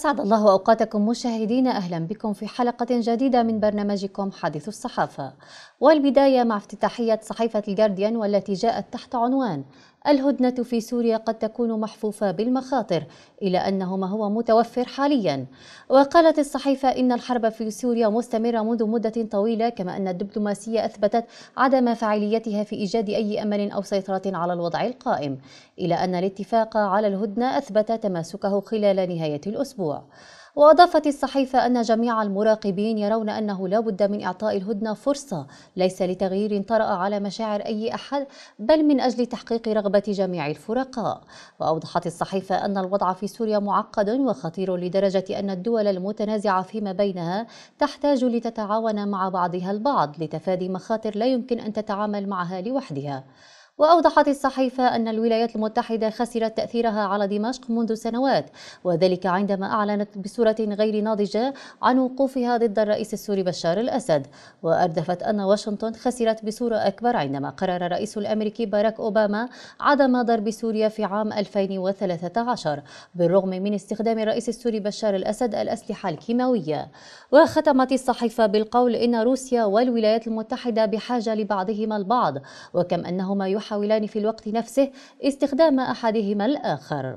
أسعد الله أوقاتكم مشاهدين أهلا بكم في حلقة جديدة من برنامجكم حديث الصحافة والبداية مع افتتاحية صحيفة الجارديان والتي جاءت تحت عنوان الهدنة في سوريا قد تكون محفوفة بالمخاطر إلى أنه ما هو متوفر حاليا وقالت الصحيفة إن الحرب في سوريا مستمرة منذ مدة طويلة كما أن الدبلوماسية أثبتت عدم فاعليتها في إيجاد أي أمل أو سيطرة على الوضع القائم إلى أن الاتفاق على الهدنة أثبت تماسكه خلال نهاية الأسبوع وأضافت الصحيفة أن جميع المراقبين يرون أنه لا بد من إعطاء الهدنة فرصة ليس لتغيير طرأ على مشاعر أي أحد بل من أجل تحقيق رغبة جميع الفرقاء وأوضحت الصحيفة أن الوضع في سوريا معقد وخطير لدرجة أن الدول المتنازعة فيما بينها تحتاج لتتعاون مع بعضها البعض لتفادي مخاطر لا يمكن أن تتعامل معها لوحدها وأوضحت الصحيفة أن الولايات المتحدة خسرت تأثيرها على دمشق منذ سنوات وذلك عندما أعلنت بصورة غير ناضجة عن وقوفها ضد الرئيس السوري بشار الأسد وأردفت أن واشنطن خسرت بصورة أكبر عندما قرر الرئيس الأمريكي باراك أوباما عدم ضرب سوريا في عام 2013 بالرغم من استخدام الرئيس السوري بشار الأسد الأسلحة الكيماوية وختمت الصحيفة بالقول إن روسيا والولايات المتحدة بحاجة لبعضهما البعض وكم أنهما يحاولون يحاولان في الوقت نفسه استخدام أحدهما الآخر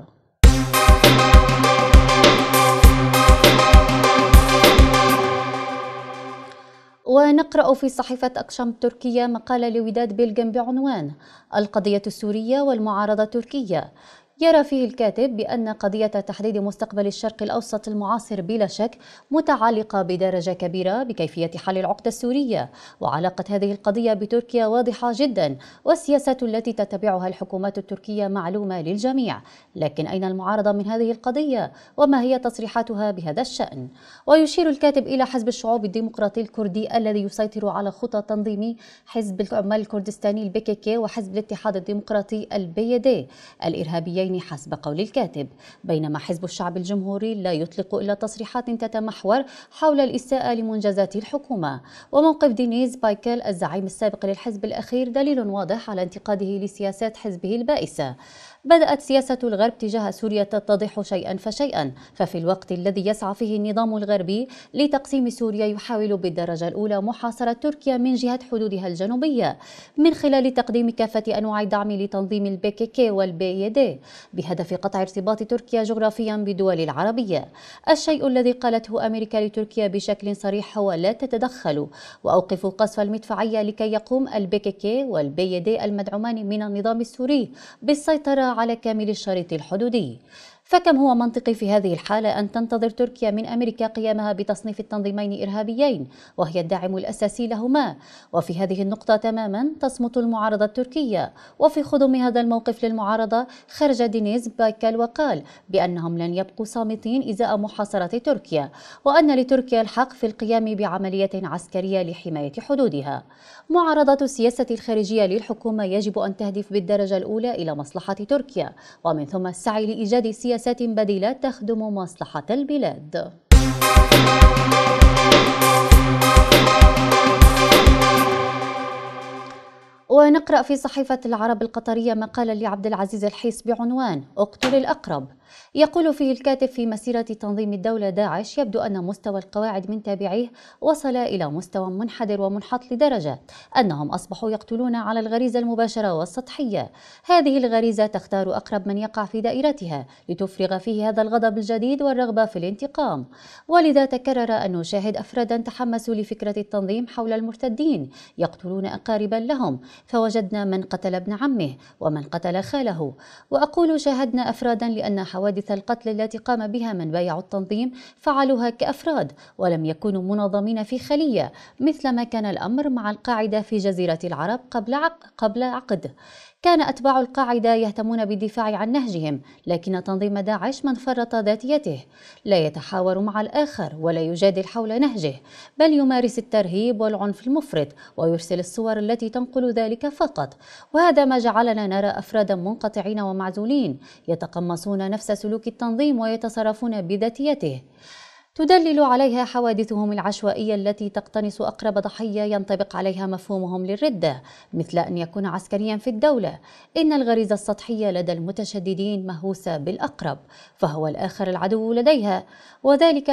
ونقرأ في صحيفة أكشام التركية مقال لوداد بيلجن بعنوان القضية السورية والمعارضة التركية يرى فيه الكاتب بأن قضية تحديد مستقبل الشرق الأوسط المعاصر بلا شك متعلقة بدرجة كبيرة بكيفية حل العقدة السورية وعلاقة هذه القضية بتركيا واضحة جدا والسياسة التي تتبعها الحكومات التركية معلومة للجميع لكن أين المعارضة من هذه القضية وما هي تصريحاتها بهذا الشأن ويشير الكاتب إلى حزب الشعوب الديمقراطي الكردي الذي يسيطر على خطى تنظيم حزب العمال الكردستاني البككي وحزب الاتحاد الديمقراطي البيدي الإرهابيين الجنسيين حسب قول الكاتب بينما حزب الشعب الجمهوري لا يطلق إلا تصريحات تتمحور حول الإساءة لمنجزات الحكومة وموقف دينيز بايكل الزعيم السابق للحزب الأخير دليل واضح على انتقاده لسياسات حزبه البائسة بدأت سياسة الغرب تجاه سوريا تتضح شيئا فشيئا ففي الوقت الذي يسعى فيه النظام الغربي لتقسيم سوريا يحاول بالدرجة الأولى محاصرة تركيا من جهة حدودها الجنوبية من خلال تقديم كافة أنواع الدعم لتنظيم البيكيكي والبي دي بهدف قطع ارتباط تركيا جغرافيا بدول العربية الشيء الذي قالته أمريكا لتركيا بشكل صريح هو لا تتدخل وأوقف قصف المدفعية لكي يقوم البيكيكي والبي دي المدعومان من النظام السوري بالسيطرة على كامل الشريط الحدودي فكم هو منطقي في هذه الحالة أن تنتظر تركيا من أمريكا قيامها بتصنيف التنظيمين إرهابيين وهي الداعم الأساسي لهما وفي هذه النقطة تماما تصمت المعارضة التركية وفي خضم هذا الموقف للمعارضة خرج دينيز بايكال وقال بأنهم لن يبقوا صامتين إزاء محاصرة تركيا وأن لتركيا الحق في القيام بعملية عسكرية لحماية حدودها معارضة السياسة الخارجية للحكومة يجب أن تهدف بالدرجة الأولى إلى مصلحة تركيا ومن ثم السعي لإيجاد سياسة سياسات بديلة تخدم مصلحة البلاد ونقرأ في صحيفة العرب القطرية مقالا لعبد العزيز الحيس بعنوان اقتل الأقرب يقول فيه الكاتب في مسيرة تنظيم الدولة داعش يبدو أن مستوى القواعد من تابعيه وصل إلى مستوى منحدر ومنحط لدرجة أنهم أصبحوا يقتلون على الغريزة المباشرة والسطحية هذه الغريزة تختار أقرب من يقع في دائرتها لتفرغ فيه هذا الغضب الجديد والرغبة في الانتقام ولذا تكرر أن نشاهد أفرادا تحمسوا لفكرة التنظيم حول المرتدين يقتلون أقاربا لهم فوجدنا من قتل ابن عمه ومن قتل خاله وأقول شاهدنا أفرادا لأن حوادث القتل التي قام بها من بايعوا التنظيم فعلوها كأفراد ولم يكونوا منظمين في خلية مثلما كان الأمر مع القاعدة في جزيرة العرب قبل عقد كان أتباع القاعدة يهتمون بالدفاع عن نهجهم لكن تنظيم داعش من فرط ذاتيته لا يتحاور مع الآخر ولا يجادل حول نهجه بل يمارس الترهيب والعنف المفرط ويرسل الصور التي تنقل ذلك فقط وهذا ما جعلنا نرى أفرادا منقطعين ومعزولين يتقمصون نفس سلوك التنظيم ويتصرفون بذاتيته تدلل عليها حوادثهم العشوائية التي تقتنص أقرب ضحية ينطبق عليها مفهومهم للردة مثل أن يكون عسكريا في الدولة إن الغريزة السطحية لدى المتشددين مهوسة بالأقرب فهو الآخر العدو لديها وذلك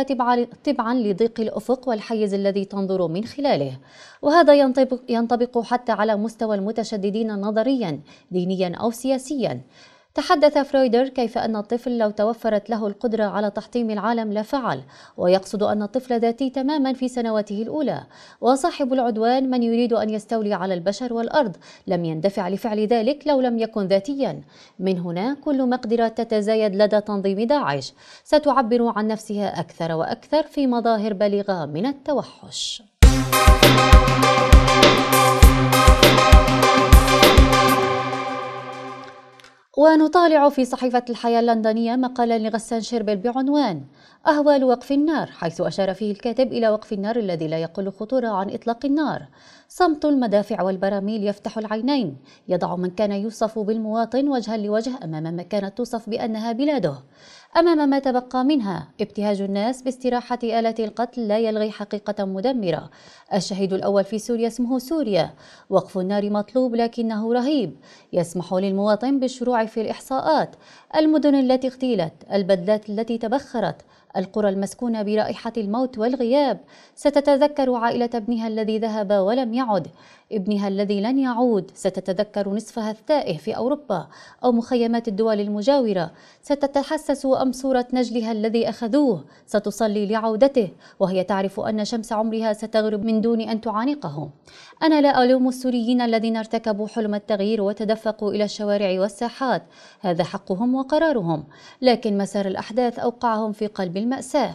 تبعا لضيق الأفق والحيز الذي تنظر من خلاله وهذا ينطبق, ينطبق حتى على مستوى المتشددين نظريا دينيا أو سياسيا تحدث فرويدر كيف أن الطفل لو توفرت له القدرة على تحطيم العالم لفعل ويقصد أن الطفل ذاتي تماما في سنواته الأولى وصاحب العدوان من يريد أن يستولي على البشر والأرض لم يندفع لفعل ذلك لو لم يكن ذاتيا من هنا كل مقدرة تتزايد لدى تنظيم داعش ستعبر عن نفسها أكثر وأكثر في مظاهر بالغة من التوحش ونطالع في صحيفة الحياة اللندنية مقالا لغسان شربل بعنوان أهوال وقف النار حيث أشار فيه الكاتب إلى وقف النار الذي لا يقل خطورة عن إطلاق النار صمت المدافع والبراميل يفتح العينين يضع من كان يوصف بالمواطن وجها لوجه أمام ما كانت توصف بأنها بلاده أمام ما تبقى منها ابتهاج الناس باستراحة آلة القتل لا يلغي حقيقة مدمرة الشهيد الأول في سوريا اسمه سوريا وقف النار مطلوب لكنه رهيب يسمح للمواطن بالشروع في الإحصاءات المدن التي اغتيلت البدلات التي تبخرت القرى المسكونة برائحة الموت والغياب ستتذكر عائلة ابنها الذي ذهب ولم يعد ابنها الذي لن يعود ستتذكر نصفها التائه في أوروبا أو مخيمات الدول المجاورة ستتحسس أم صورة نجلها الذي أخذوه ستصلي لعودته وهي تعرف أن شمس عمرها ستغرب من دون أن تعانقه أنا لا ألوم السوريين الذين ارتكبوا حلم التغيير وتدفقوا إلى الشوارع والساحات هذا حقهم وقرارهم لكن مسار الأحداث أوقعهم في قلب المأساة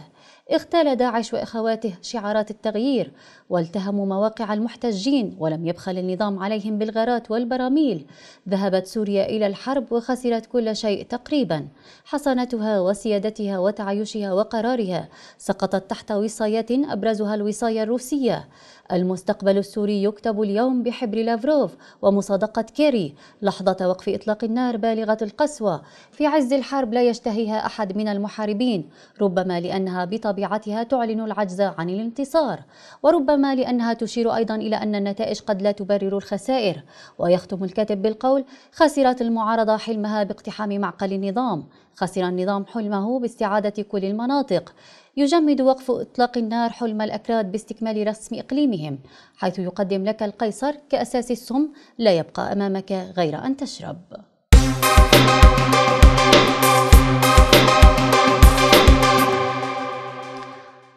اغتال داعش وإخواته شعارات التغيير والتهموا مواقع المحتجين ولم يبخل النظام عليهم بالغارات والبراميل ذهبت سوريا إلى الحرب وخسرت كل شيء تقريبا حصانتها وسيادتها وتعايشها وقرارها سقطت تحت وصايات أبرزها الوصاية الروسية المستقبل السوري يكتب اليوم بحبر لافروف ومصادقة كيري لحظة وقف إطلاق النار بالغة القسوة في عز الحرب لا يشتهيها أحد من المحاربين ربما لأنها بطبيعتها تعلن العجز عن الانتصار وربما لأنها تشير أيضا إلى أن النتائج قد لا تبرر الخسائر ويختم الكاتب بالقول خسرت المعارضة حلمها باقتحام معقل النظام خسر النظام حلمه باستعادة كل المناطق يجمد وقف إطلاق النار حلم الأكراد باستكمال رسم إقليمهم حيث يقدم لك القيصر كأساس السم لا يبقى أمامك غير أن تشرب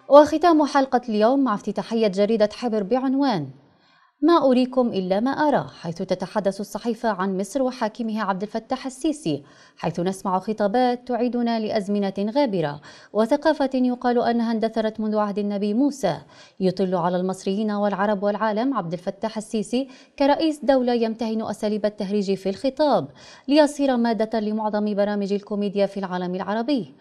وختام حلقة اليوم مع افتتاحية جريدة حبر بعنوان ما أريكم إلا ما أرى حيث تتحدث الصحيفة عن مصر وحاكمها عبد الفتاح السيسي حيث نسمع خطابات تعيدنا لأزمنة غابرة وثقافة يقال أنها اندثرت منذ عهد النبي موسى يطل على المصريين والعرب والعالم عبد الفتاح السيسي كرئيس دولة يمتهن أساليب التهريج في الخطاب ليصير مادة لمعظم برامج الكوميديا في العالم العربي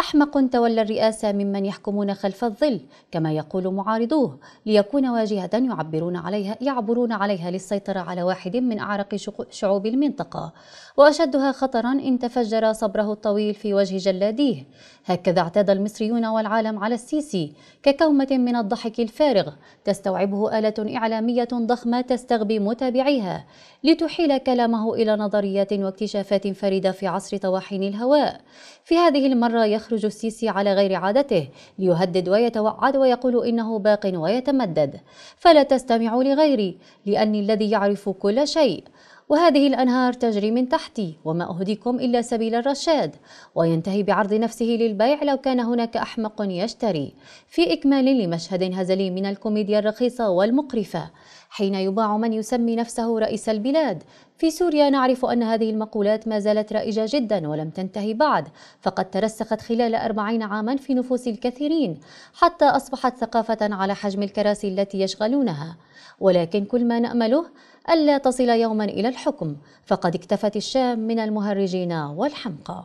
أحمق تولى الرئاسة ممن يحكمون خلف الظل كما يقول معارضوه ليكون واجهة يعبرون عليها يعبرون عليها للسيطرة على واحد من أعرق شعوب المنطقة وأشدها خطرا إن تفجر صبره الطويل في وجه جلاديه هكذا اعتاد المصريون والعالم على السيسي ككومة من الضحك الفارغ تستوعبه آلة إعلامية ضخمة تستغبي متابعيها لتحيل كلامه إلى نظريات واكتشافات فريدة في عصر طواحين الهواء في هذه المرة يخ يخرج السيسي على غير عادته ليهدد ويتوعد ويقول إنه باق ويتمدد فلا تستمعوا لغيري لأني الذي يعرف كل شيء وهذه الأنهار تجري من تحتي وما أهديكم إلا سبيل الرشاد وينتهي بعرض نفسه للبيع لو كان هناك أحمق يشتري في إكمال لمشهد هزلي من الكوميديا الرخيصة والمقرفة حين يباع من يسمي نفسه رئيس البلاد في سوريا نعرف أن هذه المقولات ما زالت رائجة جدا ولم تنتهي بعد فقد ترسخت خلال أربعين عاما في نفوس الكثيرين حتى أصبحت ثقافة على حجم الكراسي التي يشغلونها ولكن كل ما نأمله ألا تصل يوما إلى الحكم فقد اكتفت الشام من المهرجين والحمقى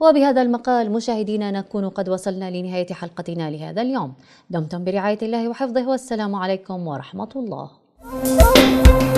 وبهذا المقال مشاهدينا نكون قد وصلنا لنهاية حلقتنا لهذا اليوم دمتم برعاية الله وحفظه والسلام عليكم ورحمة الله